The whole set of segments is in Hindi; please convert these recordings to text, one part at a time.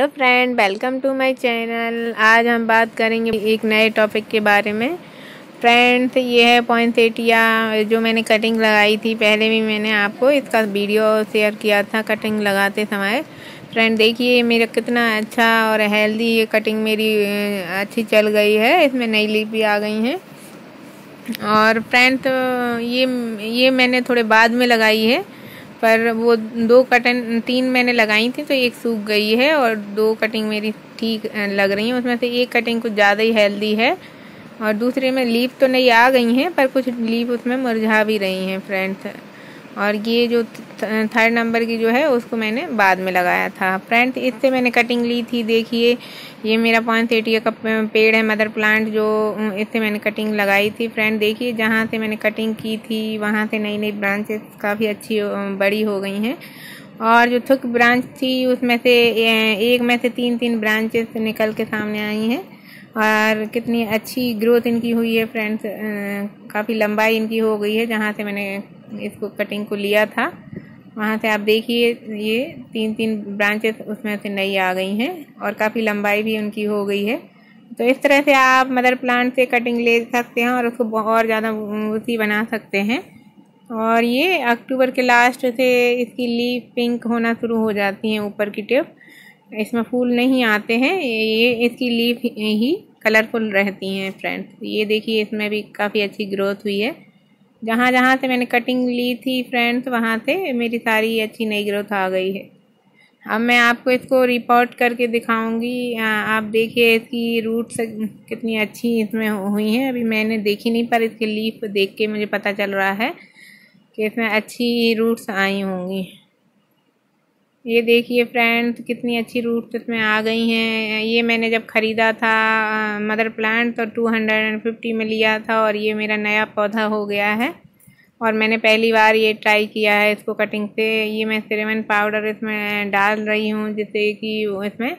hello friend welcome to my channel आज हम बात करेंगे एक नए टॉपिक के बारे में फ्रेंड्स ये है पॉइंट सेटिया जो मैंने कटिंग लगाई थी पहले भी मैंने आपको इसका वीडियो शेयर किया था कटिंग लगाते समय फ्रेंड देखिए मेरा कितना अच्छा और हेल्दी ये कटिंग मेरी अच्छी चल गई है इसमें नई लिप भी आ गई हैं और फ्रेंड तो ये ये मैंने थोड़े बाद में लगाई है पर वो दो कटन तीन मैंने लगाई थी तो एक सूख गई है और दो कटिंग मेरी ठीक लग रही है उसमें से एक कटिंग कुछ ज़्यादा ही हेल्दी है और दूसरे में लीप तो नहीं आ गई हैं पर कुछ लीप उसमें मुरझा भी रही हैं फ्रेंड्स और ये जो थर्ड नंबर की जो है उसको मैंने बाद में लगाया था फ्रेंड इससे मैंने कटिंग ली थी देखिए ये मेरा पॉइंट एटी का पेड़ है मदर प्लांट जो इससे मैंने कटिंग लगाई थी फ्रेंड देखिए जहाँ से मैंने कटिंग की थी वहाँ से नई नई ब्रांचेस काफ़ी अच्छी बड़ी हो गई हैं और जो थक ब्रांच थी उसमें से एक में से तीन तीन ब्रांचेस निकल के सामने आई हैं और कितनी अच्छी ग्रोथ इनकी हुई है फ्रेंड्स काफ़ी लंबाई इनकी हो गई है जहाँ से मैंने इसको कटिंग को लिया था वहाँ से आप देखिए ये तीन तीन ब्रांचेस उसमें से नई आ गई हैं और काफ़ी लंबाई भी उनकी हो गई है तो इस तरह से आप मदर प्लांट से कटिंग ले सकते हैं और उसको और ज़्यादा उसी बना सकते हैं और ये अक्टूबर के लास्ट से इसकी लीफ पिंक होना शुरू हो जाती हैं ऊपर की टिप इसमें फूल नहीं आते हैं ये इसकी लीफ ही कलरफुल रहती हैं फ्रेंड्स ये देखिए इसमें भी काफ़ी अच्छी ग्रोथ हुई है जहाँ जहाँ से मैंने कटिंग ली थी फ्रेंड्स वहाँ से मेरी सारी अच्छी नई ग्रोथ आ गई है अब मैं आपको इसको रिपोर्ट करके दिखाऊंगी आप देखिए इसकी रूट्स कितनी अच्छी इसमें हुई हैं अभी मैंने देखी नहीं पर इसके लीफ देख के मुझे पता चल रहा है कि इसमें अच्छी रूट्स आई होंगी ये देखिए फ्रेंड्स कितनी अच्छी रूट इसमें आ गई हैं ये मैंने जब ख़रीदा था मदर प्लांट तो टू हंड्रेड एंड फिफ्टी में लिया था और ये मेरा नया पौधा हो गया है और मैंने पहली बार ये ट्राई किया है इसको कटिंग से ये मैं सिरेमन पाउडर इसमें डाल रही हूँ जिससे कि इसमें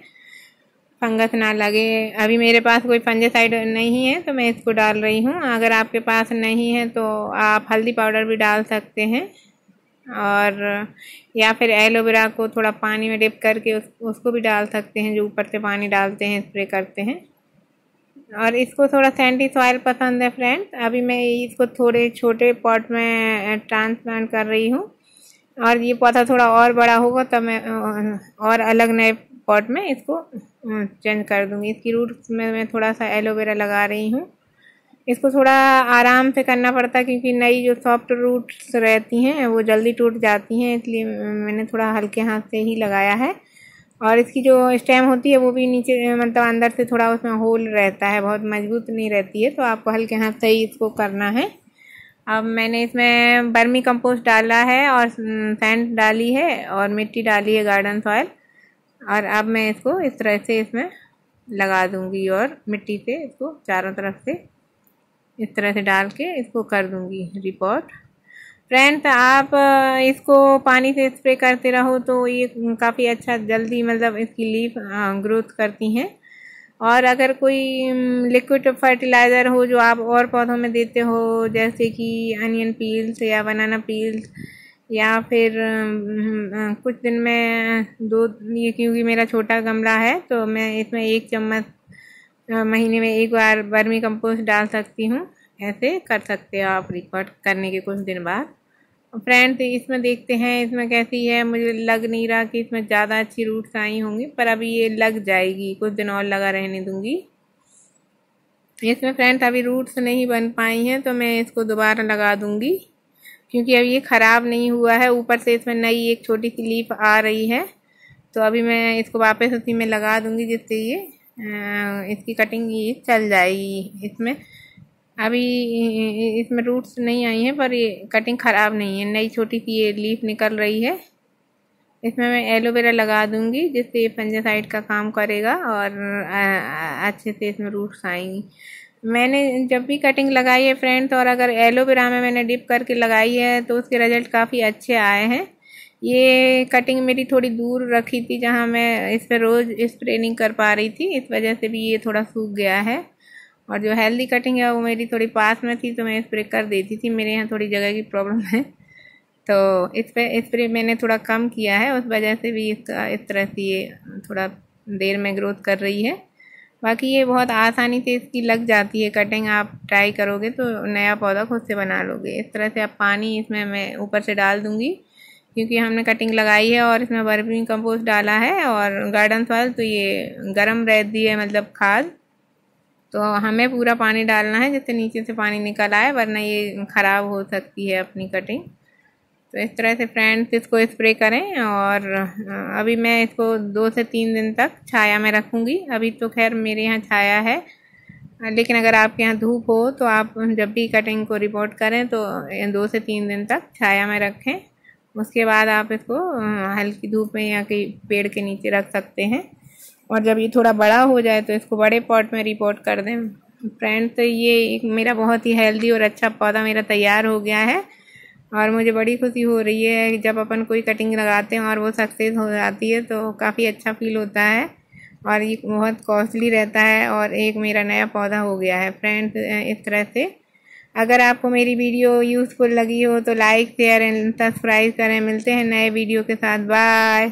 फंगस ना लगे अभी मेरे पास कोई फंजेसाइड नहीं है तो मैं इसको डाल रही हूँ अगर आपके पास नहीं है तो आप हल्दी पाउडर भी डाल सकते हैं और या फिर एलोवेरा को थोड़ा पानी में डिप करके उस, उसको भी डाल सकते हैं जो ऊपर से पानी डालते हैं स्प्रे करते हैं और इसको थोड़ा सेंटी सॉइल पसंद है फ्रेंड अभी मैं इसको थोड़े छोटे पॉट में ट्रांसप्लांट कर रही हूँ और ये पौधा थोड़ा और बड़ा होगा तब तो मैं और अलग नए पॉट में इसको चेंज कर दूँगी इसकी रूट में मैं थोड़ा सा एलोवेरा लगा रही हूँ इसको थोड़ा आराम से करना पड़ता क्योंकि नई जो सॉफ्ट रूट्स रहती हैं वो जल्दी टूट जाती हैं इसलिए मैंने थोड़ा हल्के हाथ से ही लगाया है और इसकी जो स्टेम होती है वो भी नीचे मतलब अंदर से थोड़ा उसमें होल रहता है बहुत मजबूत नहीं रहती है तो आपको हल्के हाथ से ही इसको करना है अब मैंने इसमें बर्मी कंपोस्ट डाला है और सैंड डाली है और मिट्टी डाली है गार्डन सॉयल और अब मैं इसको इस तरह से इसमें लगा दूंगी और मिट्टी से इसको चारों तरफ से इस तरह से डाल के इसको कर दूँगी रिपोर्ट फ्रेंड्स आप इसको पानी से स्प्रे करते रहो तो ये काफ़ी अच्छा जल्दी मतलब इसकी लीफ ग्रोथ करती हैं और अगर कोई लिक्विड फर्टिलाइज़र हो जो आप और पौधों में देते हो जैसे कि अनियन पील्स या बनाना पील्स या फिर कुछ दिन में दो ये क्योंकि मेरा छोटा गमला है तो मैं इसमें एक चम्मच महीने में एक बार बर्मी कंपोस्ट डाल सकती हूँ ऐसे कर सकते हो आप रिकॉर्ड करने के कुछ दिन बाद फ्रेंड्स इसमें देखते हैं इसमें कैसी है मुझे लग नहीं रहा कि इसमें ज़्यादा अच्छी रूट्स आई होंगी पर अभी ये लग जाएगी कुछ दिन और लगा रहने दूँगी इसमें फ्रेंड्स अभी रूट्स नहीं बन पाई हैं तो मैं इसको दोबारा लगा दूँगी क्योंकि अब ये ख़राब नहीं हुआ है ऊपर से इसमें नई एक छोटी सी लीफ आ रही है तो अभी मैं इसको वापस उसी में लगा दूँगी जिससे ये इसकी कटिंग ये चल जाएगी इसमें अभी इसमें रूट्स नहीं आई हैं पर ये कटिंग ख़राब नहीं है नई छोटी सी ये लीफ निकल रही है इसमें मैं एलोवेरा लगा दूंगी जिससे ये साइड का काम करेगा और अच्छे से इसमें रूट्स आएंगी मैंने जब भी कटिंग लगाई है फ्रेंड्स और अगर एलोवेरा में मैंने डिप करके लगाई है तो उसके रिज़ल्ट काफ़ी अच्छे आए हैं ये कटिंग मेरी थोड़ी दूर रखी थी जहाँ मैं इस पर रोज़ स्प्रे नहीं कर पा रही थी इस वजह से भी ये थोड़ा सूख गया है और जो हेल्दी कटिंग है वो मेरी थोड़ी पास में थी तो मैं स्प्रे कर देती थी मेरे यहाँ थोड़ी जगह की प्रॉब्लम है तो इस पर स्प्रे मैंने थोड़ा कम किया है उस वजह से भी इसका इस तरह से ये थोड़ा देर में ग्रोथ कर रही है बाकी ये बहुत आसानी से इसकी लग जाती है कटिंग आप ट्राई करोगे तो नया पौधा खुद से बना लोगे इस तरह से आप पानी इसमें मैं ऊपर से डाल दूँगी क्योंकि हमने कटिंग लगाई है और इसमें वर्मी कंपोस्ट डाला है और गार्डन सॉइल तो ये गर्म रहती है मतलब खाद तो हमें पूरा पानी डालना है जिससे नीचे से पानी निकल आए वरना ये ख़राब हो सकती है अपनी कटिंग तो इस तरह से फ्रेंड्स इसको स्प्रे करें और अभी मैं इसको दो से तीन दिन तक छाया में रखूँगी अभी तो खैर मेरे यहाँ छाया है लेकिन अगर आपके यहाँ धूप हो तो आप जब भी कटिंग को रिपोर्ट करें तो दो से तीन दिन तक छाया में रखें उसके बाद आप इसको हल्की धूप में या कहीं पेड़ के नीचे रख सकते हैं और जब ये थोड़ा बड़ा हो जाए तो इसको बड़े पॉट में रिपोर्ट कर दें फ्रेंड तो ये एक मेरा बहुत ही हेल्दी और अच्छा पौधा मेरा तैयार हो गया है और मुझे बड़ी खुशी हो रही है जब अपन कोई कटिंग लगाते हैं और वो सक्सेस हो जाती है तो काफ़ी अच्छा फील होता है और ये बहुत कॉस्टली रहता है और एक मेरा नया पौधा हो गया है फ्रेंड्स इस तरह से अगर आपको मेरी वीडियो यूज़फुल लगी हो तो लाइक शेयर एंड सब्सक्राइब करें मिलते हैं नए वीडियो के साथ बाय